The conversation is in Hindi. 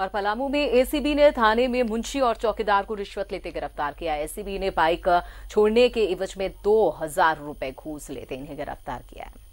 और पलामू में एसीबी ने थाने में मुंशी और चौकीदार को रिश्वत लेते गिरफ्तार किया एसीबी ने बाइक छोड़ने के इवज में दो हजार रूपये घूस लेते इन्हें गिरफ्तार किया है